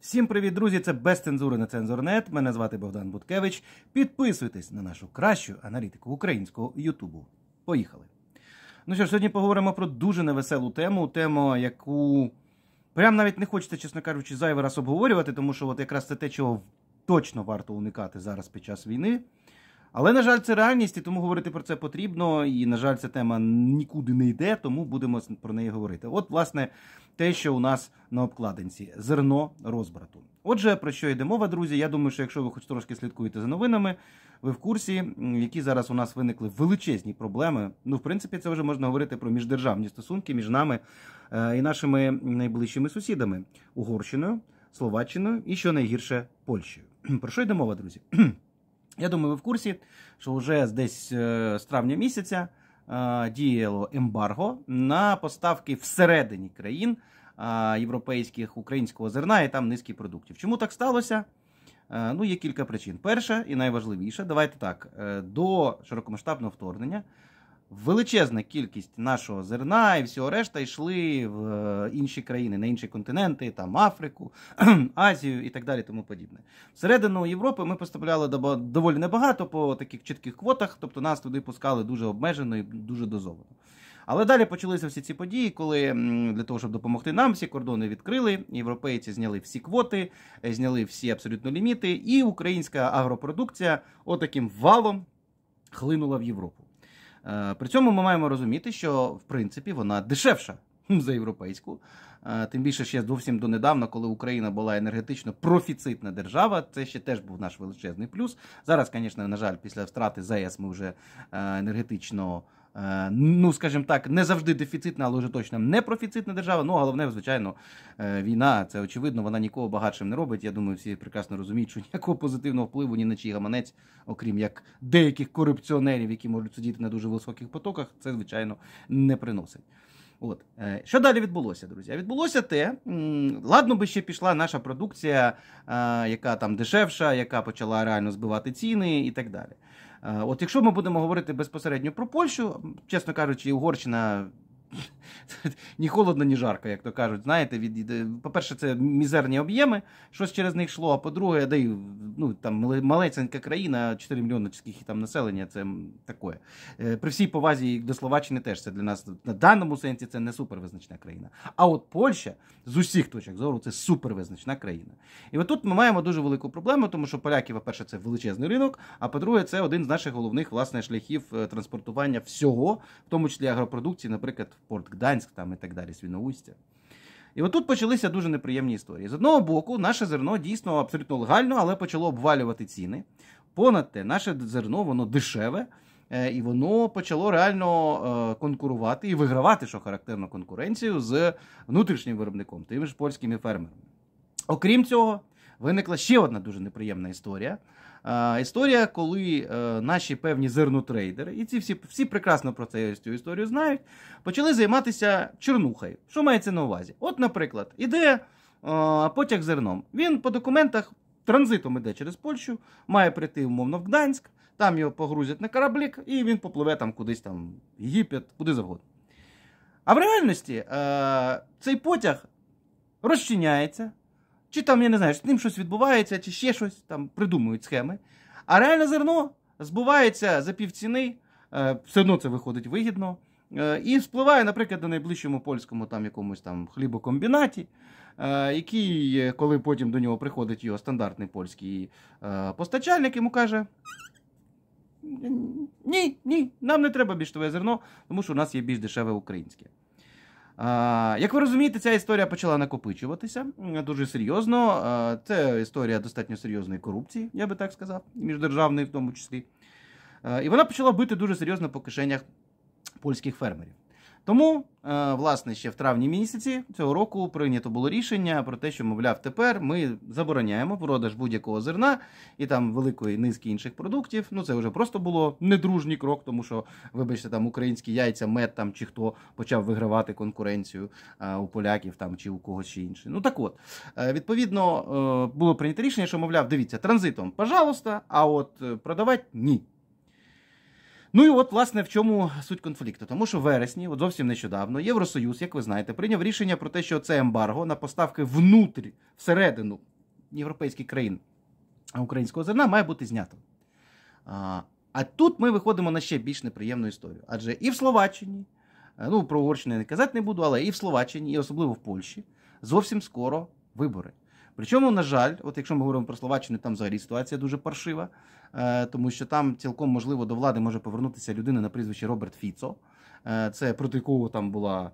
Всім привіт, друзі! Це без цензури на цензорнет. Мене звати Богдан Буткевич. Підписуйтесь на нашу кращу аналітику українського Ютубу. Поїхали! Ну що ж, сьогодні поговоримо про дуже невеселу тему, тему, яку прям навіть не хочеться, чесно кажучи, зайвий раз обговорювати, тому що от якраз це те, чого точно варто уникати зараз під час війни. Але, на жаль, це реальність, і тому говорити про це потрібно. І, на жаль, ця тема нікуди не йде, тому будемо про неї говорити. От, власне, те, що у нас на обкладинці: зерно розбрату. Отже, про що йде мова, друзі? Я думаю, що якщо ви хоч трошки слідкуєте за новинами, ви в курсі, які зараз у нас виникли величезні проблеми. Ну, в принципі, це вже можна говорити про міждержавні стосунки між нами е, і нашими найближчими сусідами Угорщиною, Словаччиною і що найгірше Польщею. Про що йде мова, друзі? Я думаю, ви в курсі, що вже десь е, з травня місяця е, діяло ембарго на поставки всередині країн е, європейських українського зерна і там низки продуктів. Чому так сталося? Ну, є кілька причин. Перша і найважливіша, давайте так, до широкомасштабного вторгнення величезна кількість нашого зерна і всього решта йшли в е, інші країни, на інші континенти, там Африку, Азію і так далі. тому подібне. Всередину Європи ми поставляли доволі небагато по таких чітких квотах, тобто нас туди пускали дуже обмежено і дуже дозовано. Але далі почалися всі ці події, коли для того, щоб допомогти нам, всі кордони відкрили. Європейці зняли всі квоти, е, зняли всі абсолютно ліміти, і українська агропродукція отаким валом хлинула в Європу. Е, при цьому ми маємо розуміти, що в принципі вона дешевша за європейську. Е, тим більше ще зовсім донедавна, коли Україна була енергетично профіцитна держава, це ще теж був наш величезний плюс. Зараз, звісно, на жаль, після втрати ЗАЕС ми вже е, енергетично. Е, ну, скажімо так, не завжди дефіцитна, але вже точно не профіцитна держава. Ну, головне, звичайно, е, війна. Це очевидно, вона нікого багатшим не робить. Я думаю, всі прекрасно розуміють, що ніякого позитивного впливу ні на чий гаманець, окрім як деяких корупціонерів, які можуть сидіти на дуже високих потоках, це звичайно не приносить. От е, що далі відбулося, друзі? Відбулося те, ладно би ще пішла наша продукція, яка там дешевша, яка почала реально збивати ціни і так далі. Е, от якщо ми будемо говорити безпосередньо про Польщу, чесно кажучи, Угорщина ні холодно, ні жарко, як то кажуть. Знаєте, від е, по-перше, це мізерні об'єми, щось через них йшло. А по-друге, да й ну там малесенька країна, 4 мільйони скільки там населення. Це таке. Е, при всій повазі до Словаччини теж це для нас на даному сенсі це не супервизначна країна. А от Польща з усіх точок зору це супервизначна країна. І отут ми маємо дуже велику проблему, тому що поляки, по-перше, це величезний ринок. А по-друге, це один з наших головних власне шляхів е, транспортування всього, в тому числі агропродукції, наприклад, порт Гданськ там і так далі, Свіноустя. І отут почалися дуже неприємні історії. З одного боку, наше зерно дійсно абсолютно легально, але почало обвалювати ціни. Понад те, наше зерно воно дешеве, е, і воно почало реально е, конкурувати і вигравати, що характерно, конкуренцію з внутрішнім виробником, тими ж польськими фермерами. Окрім цього, виникла ще одна дуже неприємна історія. Е, історія, коли е, наші певні зернотрейдери, і ці всі всі прекрасно про це цю історію знають, почали займатися чернухою. Що мається на увазі? От, наприклад, іде е, потяг зерном. Він по документах транзитом іде через Польщу, має прийти, умовно, в Гданськ, там його погрузять на кораблік, і він попливе там кудись там Єгипет, куди завгодно. А в реальності цей потяг розчиняється, чи там, я не знаю, з ним щось відбувається, чи ще щось, там придумують схеми. А реальне зерно збувається за півціни, е, все одно це виходить вигідно. Е, і впливає, наприклад, на найближчому польському там якомусь там хлібокомбінаті, е, який, коли потім до нього приходить його стандартний польський постачальник, йому каже: ні, ні, нам не треба більш твоє зерно, тому що у нас є більш дешеве українське. Як ви розумієте, ця історія почала накопичуватися е, дуже серйозно. Е, це історія достатньо серйозної корупції, я би так сказав, міждержавної в тому числі. Е, і вона почала бити дуже серйозно по кишенях польських фермерів. Тому, е, власне, ще в травні місяці цього року прийнято було рішення про те, що, мовляв, тепер ми забороняємо продаж будь-якого зерна і там великої низки інших продуктів. Ну це вже просто було недружній крок, тому що, вибачте, там українські яйця, мед там чи хто почав вигравати конкуренцію е, у поляків там чи у когось ще інше. Ну так от, е, відповідно, було прийнято рішення, що мовляв, дивіться, транзитом, пожалуйста, а от продавати ні. Ну і от, власне, в чому суть конфлікту? Тому що в вересні, от зовсім нещодавно, Євросоюз, як ви знаєте, прийняв рішення про те, що це ембарго на поставки внутрі, всередину європейських країн українського зерна має бути знято. А а тут ми виходимо на ще більш неприємну історію. Адже і в Словаччині, е, ну про Угорщину я не казати не буду, але і в Словаччині, і особливо в Польщі, зовсім скоро вибори. Причому, на жаль, от якщо ми говоримо про Словаччину, там взагалі ситуація дуже паршива, е, тому що там цілком можливо до влади може повернутися людина на прізвище Роберт Фіцо. Е, це проти якого там була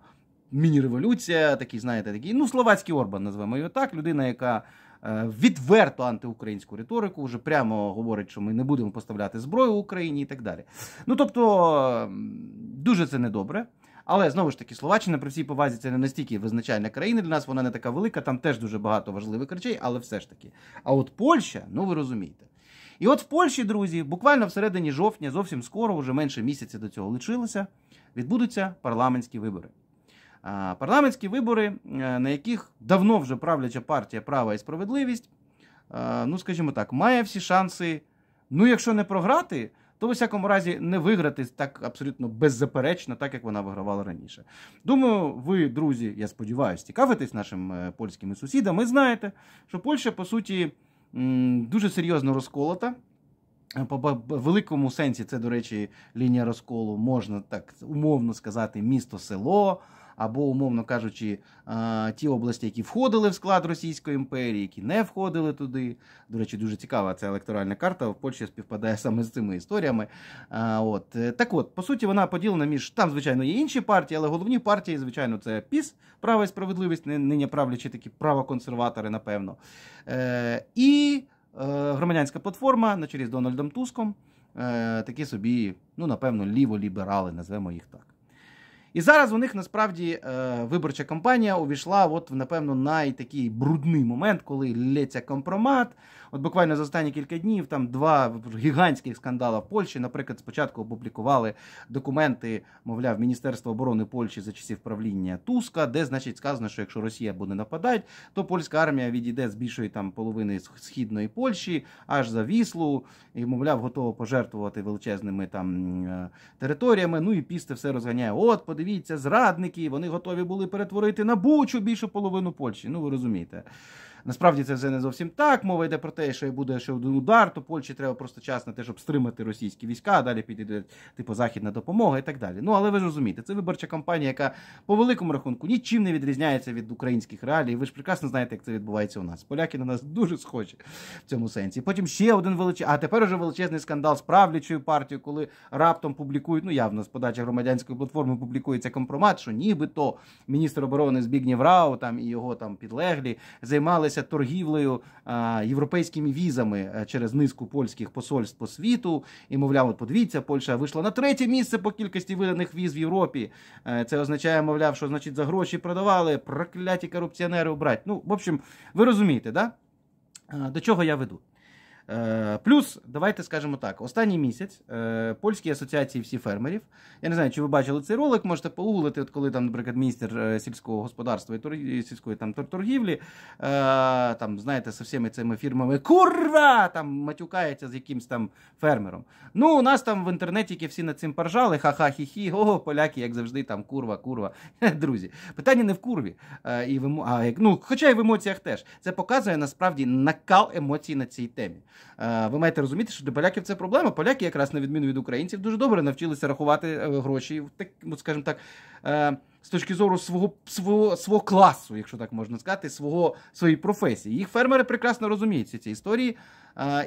міні-революція, такий, знаєте, такий, ну, словацький Орбан, називаємо його так. Людина, яка е, відверто антиукраїнську риторику, вже прямо говорить, що ми не будемо поставляти зброю Україні і так далі. Ну тобто дуже це недобре. Але знову ж таки, Словаччина при всій повазі це не настільки визначальна країна. Для нас вона не така велика, там теж дуже багато важливих речей, але все ж таки. А от Польща, ну ви розумієте. І от в Польщі, друзі, буквально всередині жовтня, зовсім скоро, вже менше місяця до цього лишилося, відбудуться парламентські вибори. А, парламентські вибори, е, на яких давно вже правляча партія Права і справедливість, а, е, ну скажімо так, має всі шанси, ну якщо не програти то в усякому разі не виграти так абсолютно беззаперечно, так як вона вигравала раніше. Думаю, ви, друзі, я сподіваюся, цікавитесь нашими е, польськими сусідами. Знаєте, що Польща по суті дуже серйозно розколота. Е, по великому сенсі, це, до речі, лінія розколу можна так умовно сказати, місто-село або, умовно кажучи, е, ті області, які входили в склад Російської імперії, які не входили туди. До речі, дуже цікава ця електоральна карта. В Польщі співпадає саме з цими історіями. Е, от е, так, от по суті, вона поділена між там, звичайно, є інші партії, але головні партії, звичайно, це ПІС, права і справедливість, нині правлячі такі правоконсерватори, напевно. І громадянська платформа на чолі з Дональдом Туском. Такі собі, ну напевно, ліво ліберали, назвемо їх так. І зараз у них насправді е, виборча кампанія увійшла, от напевно, найтакий брудний момент, коли лється компромат. От буквально за останні кілька днів там два гігантських скандали в Польщі. Наприклад, спочатку опублікували документи, мовляв, Міністерства оборони Польщі за часів правління Туска, де, значить, сказано, що якщо Росія буде нападати, то польська армія відійде з більшої там половини східної Польщі аж за віслу, і, мовляв, готова пожертвувати величезними там е, територіями. Ну і пісти все розганяє. От, подивіться дивіться, зрадники, вони готові були перетворити на Бучу більшу половину Польщі. Ну ви розумієте. Насправді це вже не зовсім так. Мова йде про те, що буде ще один удар, то Польщі треба просто час на те, щоб стримати російські війська, а далі підійде типу західна допомога і так далі. Ну але ви ж розумієте, це виборча кампанія, яка по великому рахунку нічим не відрізняється від українських реалій. Ви ж прекрасно знаєте, як це відбувається у нас. Поляки на нас дуже схожі в цьому сенсі. Потім ще один величезний, а тепер уже величезний скандал з правлячою партією, коли раптом публікують, ну явно з подачі громадянської платформи публікується компромат, що нібито міністр оборони збігнів Рау там і його там підлеглі займалися займалися торгівлею е, європейськими візами е, через низку польських посольств по світу. І мовляв, от подивіться, Польща вийшла на третє місце по кількості виданих віз в Європі. Е, це означає, мовляв, що значить за гроші продавали прокляті корупціонери обрати. Ну, в общем, ви розумієте, да? До чого я веду? Е, плюс, давайте скажемо так: останній місяць е, польській асоціації всі фермерів. Я не знаю, чи ви бачили цей ролик, можете погуглити, от коли там, наприклад, міністр е, сільського господарства і торгів, сільської там торгівлі, там, знаєте, з всіми цими фірмами Курва! Там матюкається з якимсь там фермером. Ну, у нас там в інтернеті всі над цим поржали, ха-ха, хі-хі, ого, поляки, як завжди, там курва, курва. Друзі, питання не в курві. І в емо... а, ну, Хоча й в емоціях теж. Це показує насправді накал емоцій на цій темі. Е, ви маєте розуміти, що для поляків це проблема. Поляки, якраз на відміну від українців, дуже добре навчилися рахувати е, гроші, так, скажімо так, е, з точки зору свого свого, свого класу, якщо так можна сказати, свого своєї професії. Їх фермери прекрасно розуміють ці, ці історії,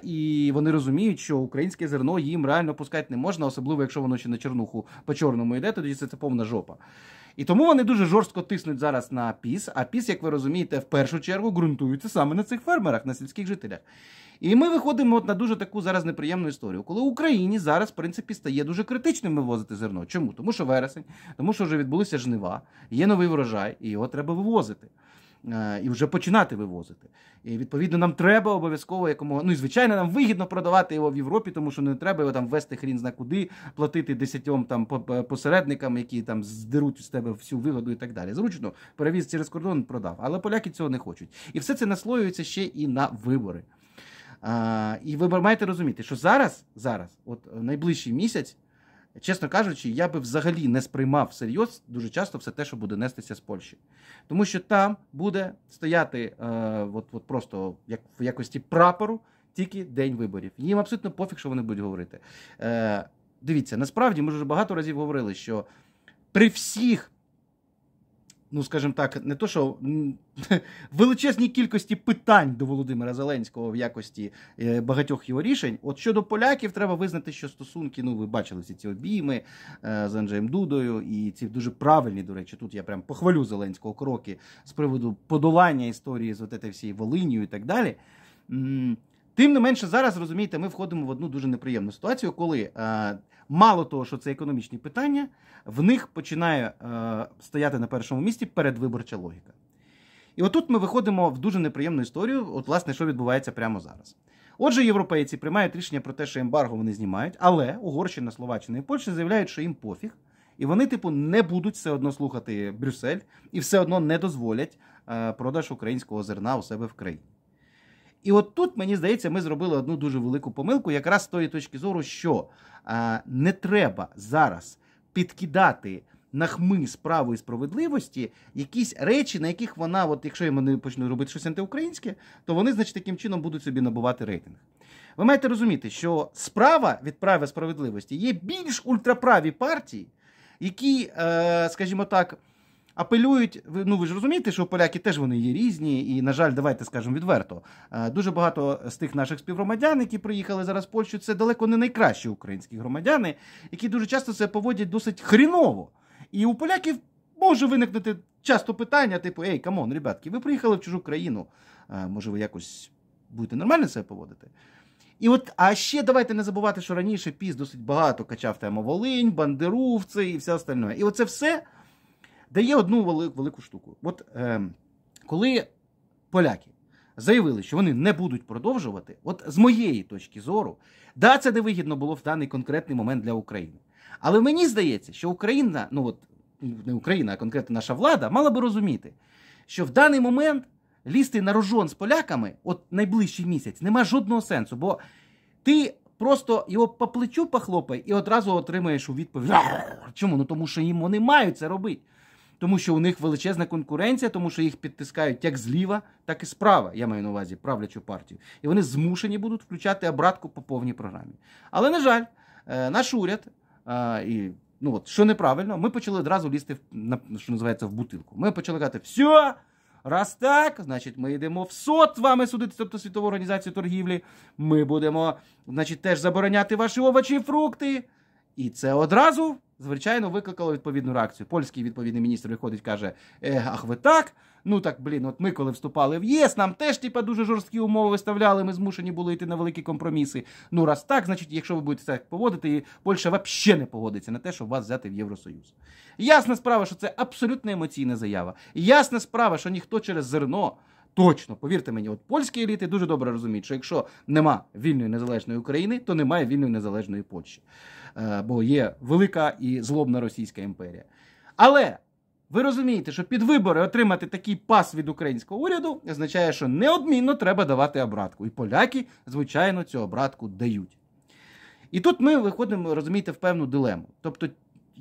і вони розуміють, що українське зерно їм реально пускати не можна, особливо якщо воно ще на чернуху по чорному йде, тоді це, це повна жопа. І тому вони дуже жорстко тиснуть зараз на піс. А піс, як ви розумієте, в першу чергу ґрунтується саме на цих фермерах, на сільських жителях. І ми виходимо от на дуже таку зараз неприємну історію, коли Україні зараз в принципі стає дуже критичним вивозити зерно. Чому? Тому що вересень, тому що вже відбулися жнива, є новий врожай, і його треба вивозити. Е, і вже починати вивозити. І відповідно нам треба обов'язково якомога. Ну і звичайно, нам вигідно продавати його в Європі, тому що не треба його там вести хрін зна куди, платити десятьом там е, посередникам, які там здеруть з тебе всю вигоду і так далі. Зручно перевіз через кордон продав. Але поляки цього не хочуть. І все це наслоюється ще і на вибори. А, е, І ви маєте розуміти, що зараз, зараз, от найближчий місяць. Чесно кажучи, я би взагалі не сприймав всерйоз дуже часто все те, що буде нестися з Польщі, тому що там буде стояти е, от, от просто як в якості прапору тільки день виборів. Їм абсолютно пофіг, що вони будуть говорити. Е, Дивіться, насправді ми вже багато разів говорили, що при всіх ну скажімо так, не то, що величезній кількості питань до Володимира Зеленського в якості е, багатьох його рішень. От щодо поляків, треба визнати, що стосунки, ну ви бачили всі ці обійми е, з Анджеєм Дудою, і ці дуже правильні, до речі, тут я прям похвалю Зеленського кроки з приводу подолання історії з от цією всією Волинію і так далі. Тим не менше, зараз розумієте, ми входимо в одну дуже неприємну ситуацію, коли е, мало того, що це економічні питання, в них починає е, стояти на першому місці передвиборча логіка. І отут ми виходимо в дуже неприємну історію, от власне, що відбувається прямо зараз. Отже, європейці приймають рішення про те, що ембарго вони знімають, але Угорщина, Словаччина і Польща заявляють, що їм пофіг. І вони, типу, не будуть все одно слухати Брюссель і все одно не дозволять е, продаж українського зерна у себе в країні. І от тут, мені здається, ми зробили одну дуже велику помилку, якраз з тої точки зору, що а, не треба зараз підкидати на хми справи і справедливості якісь речі, на яких вона, от якщо вони почнуть робити щось антиукраїнське, то вони, значить, таким чином будуть собі набувати рейтинг. Ви маєте розуміти, що справа від права справедливості є більш ультраправі партії, які, е, скажімо так апелюють. Ну ви ж розумієте, що поляки теж вони є різні, і на жаль, давайте скажемо відверто. Е, дуже багато з тих наших співгромадян, які приїхали зараз в Польщу, це далеко не найкращі українські громадяни, які дуже часто це поводять досить хріново. І у поляків може виникнути часто питання, типу: Ей, камон, ребятки, ви приїхали в чужу країну. Е, може, ви якось будете нормально себе поводити? І от, а ще давайте не забувати, що раніше піс досить багато качав тему Волинь, бандерувці і все остальне. І оце все дає одну велику велику штуку. От е, коли поляки заявили, що вони не будуть продовжувати, от з моєї точки зору, да, це не вигідно було в даний конкретний момент для України. Але мені здається, що Україна, ну от не Україна, а конкретно наша влада, мала би розуміти, що в даний момент лізти на рожон з поляками, от найближчий місяць, нема жодного сенсу, бо ти. Просто його по плечу похлопай і одразу отримаєш у відповідь. Чому? Ну тому що їм вони мають це робити тому що у них величезна конкуренція, тому що їх підтискають як зліва, так і справа. Я маю на увазі правлячу партію. І вони змушені будуть включати обратку по повній програмі. Але, на жаль, е, наш уряд е, і. Ну от, що неправильно, ми почали одразу лізти на що називається в бутилку. Ми почали казати, все, раз так, значить, ми йдемо в сот з вами судити, тобто світову організацію торгівлі. Ми будемо, значить, теж забороняти ваші овочі і фрукти. І це одразу звичайно, викликало відповідну реакцію. Польський відповідний міністр виходить, каже: е, Ах, ви так? Ну так блін, от ми коли вступали в ЄС, нам теж типа дуже жорсткі умови виставляли. Ми змушені були йти на великі компроміси. Ну, раз так, значить, якщо ви будете так поводити, і Польща взагалі не погодиться на те, щоб вас взяти в Євросоюз. Ясна справа, що це абсолютно емоційна заява. Ясна справа, що ніхто через зерно. Точно, повірте мені, от польські еліти дуже добре розуміють, що якщо нема вільної незалежної України, то немає вільної незалежної Польщі, е, бо є велика і злобна Російська імперія. Але ви розумієте, що під вибори отримати такий пас від українського уряду означає, що неодмінно треба давати обратку. І поляки, звичайно, цю обратку дають. І тут ми виходимо, розумієте, в певну дилему. Тобто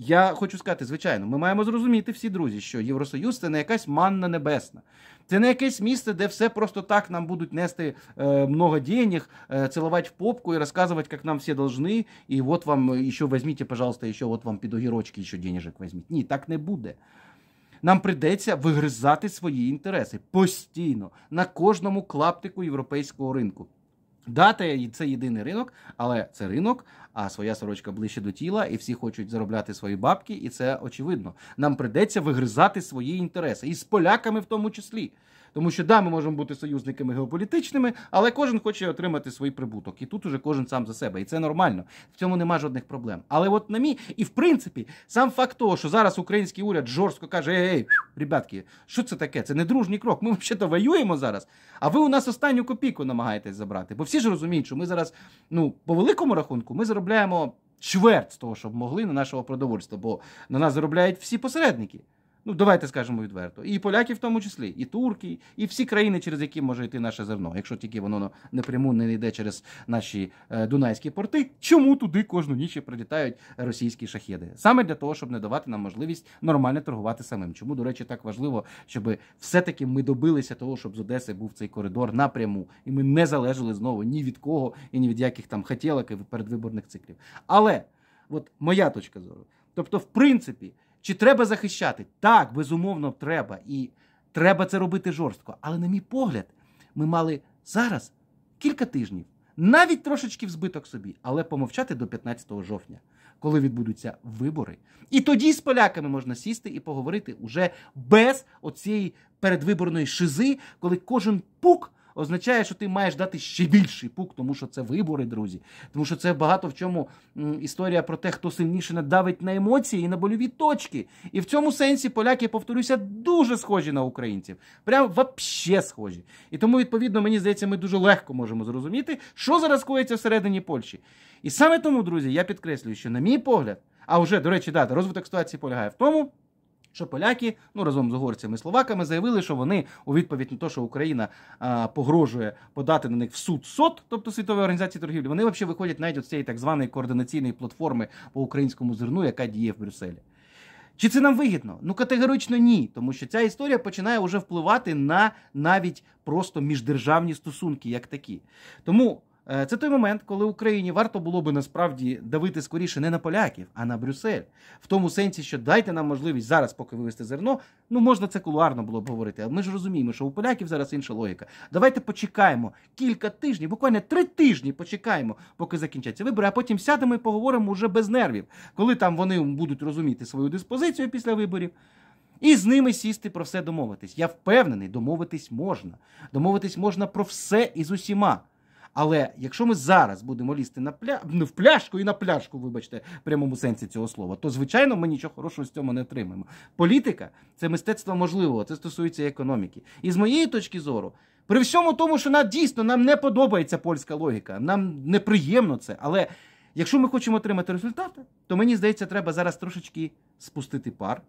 я хочу сказати, звичайно, ми маємо зрозуміти всі друзі, що Євросоюз це не якась манна небесна, це не якесь місце, де все просто так нам будуть нести е, много денег, е, цілувати в попку і розказувати, як нам всі должны, І от вам ще візьміть, пожалуйста, ще от вам під огірочки ще денежок візьміть. Ні, так не буде. Нам придеться вигризати свої інтереси постійно на кожному клаптику європейського ринку. Дата це єдиний ринок, але це ринок, а своя сорочка ближче до тіла, і всі хочуть заробляти свої бабки, і це очевидно. Нам придеться вигризати свої інтереси, і з поляками в тому числі. Тому що да, ми можемо бути союзниками геополітичними, але кожен хоче отримати свій прибуток. І тут уже кожен сам за себе. І це нормально. В цьому нема жодних проблем. Але от на мій, і в принципі, сам факт того, що зараз український уряд жорстко каже: ей, ей, ребятки, що це таке? Це не дружній крок. Ми взагалі то воюємо зараз. А ви у нас останню копійку намагаєтесь забрати. Бо всі ж розуміють, що ми зараз, ну, по великому рахунку, ми заробляємо. Чверть з того, щоб могли на нашого продовольства, бо на нас заробляють всі посередники. Ну, давайте скажемо відверто. І поляки, в тому числі, і турки, і всі країни, через які може йти наше зерно, якщо тільки воно напряму не йде через наші е, дунайські порти, чому туди кожну ніч прилітають російські шахеди? Саме для того, щоб не давати нам можливість нормально торгувати самим. Чому, до речі, так важливо, щоб все-таки ми добилися того, щоб з Одеси був цей коридор напряму, і ми не залежали знову ні від кого і ні від яких там хотілок і передвиборних циклів. Але от моя точка зору, тобто, в принципі. Чи треба захищати? Так, безумовно, треба. І треба це робити жорстко. Але, на мій погляд, ми мали зараз кілька тижнів, навіть трошечки в збиток собі, але помовчати до 15 жовтня, коли відбудуться вибори. І тоді з поляками можна сісти і поговорити уже без оцієї передвиборної шизи, коли кожен пук означає, що ти маєш дати ще більший пук, тому що це вибори, друзі. Тому що це багато в чому історія про те, хто сильніше надавить на емоції і на больові точки. І в цьому сенсі поляки, повторюся, дуже схожі на українців. Прям вообще схожі. І тому, відповідно, мені здається, ми дуже легко можемо зрозуміти, що зараз коїться всередині Польщі. І саме тому, друзі, я підкреслюю, що, на мій погляд, а вже, до речі, да, розвиток ситуації полягає в тому. Що поляки, ну разом з угорцями і словаками, заявили, що вони у відповідь на те, що Україна а, погрожує подати на них в суд сот, тобто світової організації торгівлі, вони взагалі виходять навіть з цієї так званої координаційної платформи по українському зерну, яка діє в Брюсселі. Чи це нам вигідно? Ну категорично ні, тому що ця історія починає вже впливати на навіть просто міждержавні стосунки, як такі. Тому Е, це той момент, коли Україні варто було би насправді давити скоріше не на поляків, а на Брюссель, в тому сенсі, що дайте нам можливість зараз, поки вивести зерно. Ну можна це кулуарно було б говорити. Але ми ж розуміємо, що у поляків зараз інша логіка. Давайте почекаємо кілька тижнів, буквально три тижні почекаємо, поки закінчаться вибори. А потім сядемо і поговоримо вже без нервів, коли там вони будуть розуміти свою диспозицію після виборів. І з ними сісти про все домовитись. Я впевнений, домовитись можна. Домовитись можна про все і з усіма. Але якщо ми зараз будемо лізти на пля... Ну, в пляшку і на пляшку, вибачте, в прямому сенсі цього слова, то звичайно ми нічого хорошого з цього не отримаємо. Політика це мистецтво можливого, це стосується економіки. І з моєї точки зору, при всьому тому, що нам дійсно нам не подобається польська логіка, нам неприємно це. Але якщо ми хочемо отримати результати, то мені здається, треба зараз трошечки спустити пар,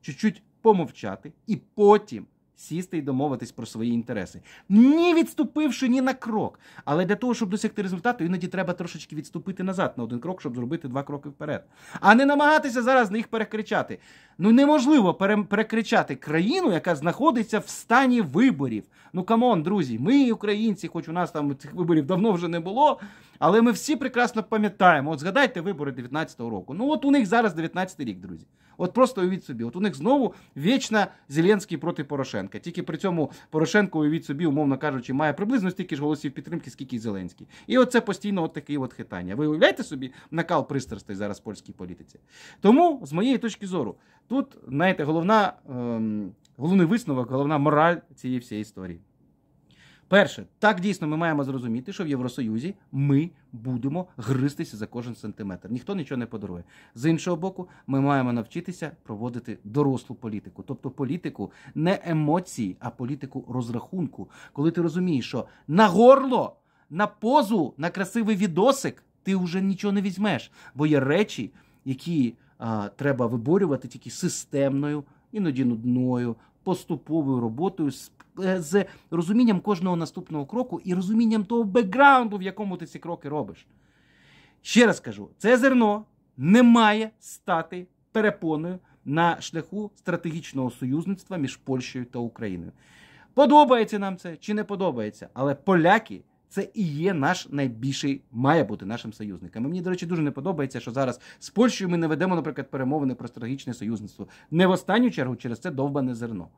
чуть-чуть помовчати і потім сісти і домовитись про свої інтереси, ні відступивши ні на крок. Але для того, щоб досягти результату, іноді треба трошечки відступити назад на один крок, щоб зробити два кроки вперед. А не намагатися зараз на їх перекричати. Ну неможливо перекричати країну, яка знаходиться в стані виборів. Ну камон, друзі, ми, українці, хоч у нас там цих виборів давно вже не було. Але ми всі прекрасно пам'ятаємо. От згадайте вибори 19-го року. Ну от у них зараз 19-й рік, друзі. От просто уявіть собі, от у них знову вічна Зеленський проти Порошенка. Тільки при цьому Порошенко, уявіть собі, умовно кажучи, має приблизно стільки ж голосів підтримки, скільки й Зеленський. І оце постійно от такі от хитання. Ви уявляєте собі накал пристрастей зараз в польській політиці? Тому, з моєї точки зору, тут, знаєте, головна, ем, головний висновок, головна мораль цієї всієї історії. Перше, так дійсно ми маємо зрозуміти, що в Євросоюзі ми будемо гристися за кожен сантиметр. Ніхто нічого не подарує. З іншого боку, ми маємо навчитися проводити дорослу політику, тобто політику не емоції, а політику розрахунку. Коли ти розумієш, що на горло, на позу, на красивий відосик ти вже нічого не візьмеш, бо є речі, які а, треба виборювати тільки системною, іноді нудною поступовою роботою з, е, з розумінням кожного наступного кроку і розумінням того бекграунду, в якому ти ці кроки робиш. Ще раз кажу: це зерно не має стати перепоною на шляху стратегічного союзництва між Польщею та Україною. Подобається нам це чи не подобається, але поляки. Це і є наш найбільший, має бути нашим союзником. І Мені, до речі, дуже не подобається, що зараз з Польщею ми не ведемо, наприклад, перемовини про стратегічне союзництво. Не в останню чергу через це довбане зерно.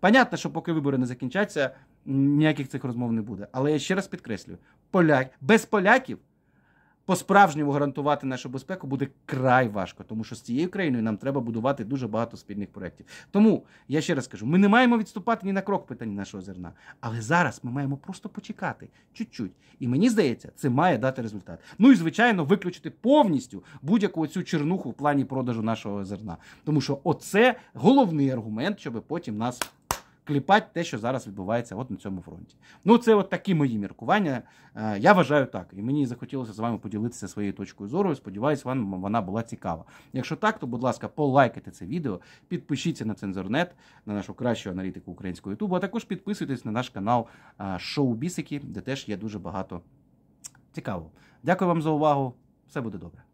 Понятно, що поки вибори не закінчаться, ніяких цих розмов не буде. Але я ще раз підкреслюю: поляк без поляків по-справжньому гарантувати нашу безпеку буде край важко, тому що з цією країною нам треба будувати дуже багато спільних проєктів. Тому я ще раз кажу: ми не маємо відступати ні на крок питань нашого зерна, але зараз ми маємо просто почекати чуть-чуть. І мені здається, це має дати результат. Ну і звичайно, виключити повністю будь-яку цю чернуху в плані продажу нашого зерна, тому що оце головний аргумент, щоб потім нас кліпати те, що зараз відбувається от на цьому фронті. Ну, це от такі мої міркування. Е, я вважаю так. І мені захотілося з вами поділитися своєю точкою зору. Сподіваюсь, вам вона була цікава. Якщо так, то, будь ласка, полайкайте це відео, підпишіться на цензорнет, на нашу кращу аналітику українського ютубу, а також підписуйтесь на наш канал е, Шоу Бісики, де теж є дуже багато цікавого. Дякую вам за увагу. Все буде добре.